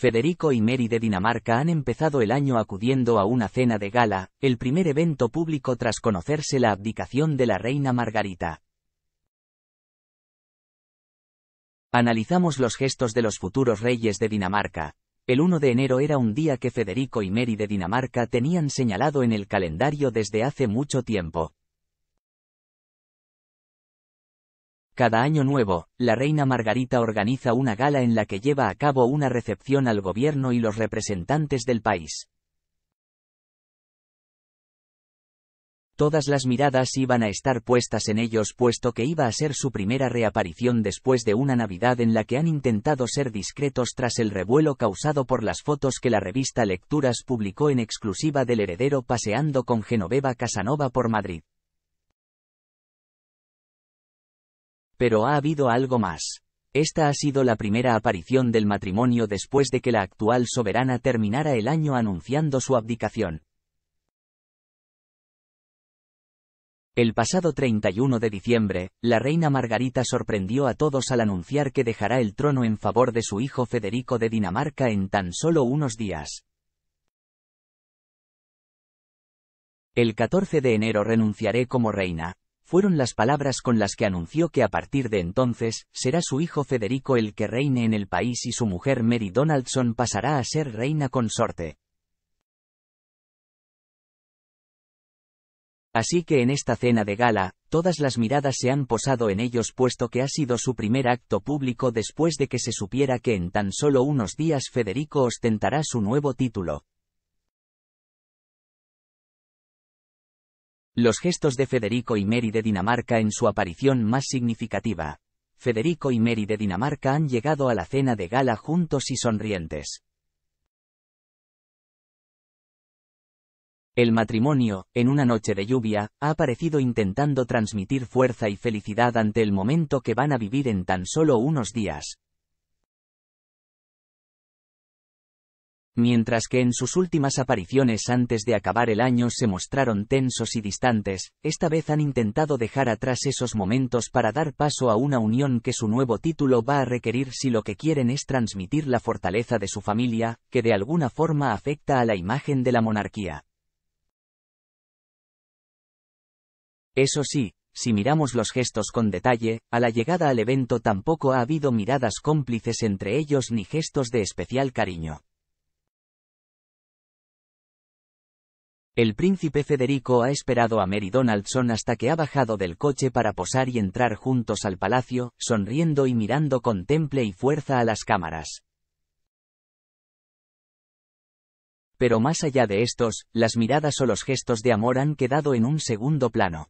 Federico y Mary de Dinamarca han empezado el año acudiendo a una cena de gala, el primer evento público tras conocerse la abdicación de la reina Margarita. Analizamos los gestos de los futuros reyes de Dinamarca. El 1 de enero era un día que Federico y Mary de Dinamarca tenían señalado en el calendario desde hace mucho tiempo. Cada año nuevo, la reina Margarita organiza una gala en la que lleva a cabo una recepción al gobierno y los representantes del país. Todas las miradas iban a estar puestas en ellos puesto que iba a ser su primera reaparición después de una Navidad en la que han intentado ser discretos tras el revuelo causado por las fotos que la revista Lecturas publicó en exclusiva del heredero paseando con Genoveva Casanova por Madrid. Pero ha habido algo más. Esta ha sido la primera aparición del matrimonio después de que la actual soberana terminara el año anunciando su abdicación. El pasado 31 de diciembre, la reina Margarita sorprendió a todos al anunciar que dejará el trono en favor de su hijo Federico de Dinamarca en tan solo unos días. El 14 de enero renunciaré como reina, fueron las palabras con las que anunció que a partir de entonces, será su hijo Federico el que reine en el país y su mujer Mary Donaldson pasará a ser reina consorte. Así que en esta cena de gala, todas las miradas se han posado en ellos puesto que ha sido su primer acto público después de que se supiera que en tan solo unos días Federico ostentará su nuevo título. Los gestos de Federico y Mary de Dinamarca en su aparición más significativa. Federico y Mary de Dinamarca han llegado a la cena de gala juntos y sonrientes. El matrimonio, en una noche de lluvia, ha aparecido intentando transmitir fuerza y felicidad ante el momento que van a vivir en tan solo unos días. mientras que en sus últimas apariciones antes de acabar el año se mostraron tensos y distantes, esta vez han intentado dejar atrás esos momentos para dar paso a una unión que su nuevo título va a requerir si lo que quieren es transmitir la fortaleza de su familia, que de alguna forma afecta a la imagen de la monarquía. Eso sí, si miramos los gestos con detalle, a la llegada al evento tampoco ha habido miradas cómplices entre ellos ni gestos de especial cariño. El príncipe Federico ha esperado a Mary Donaldson hasta que ha bajado del coche para posar y entrar juntos al palacio, sonriendo y mirando con temple y fuerza a las cámaras. Pero más allá de estos, las miradas o los gestos de amor han quedado en un segundo plano.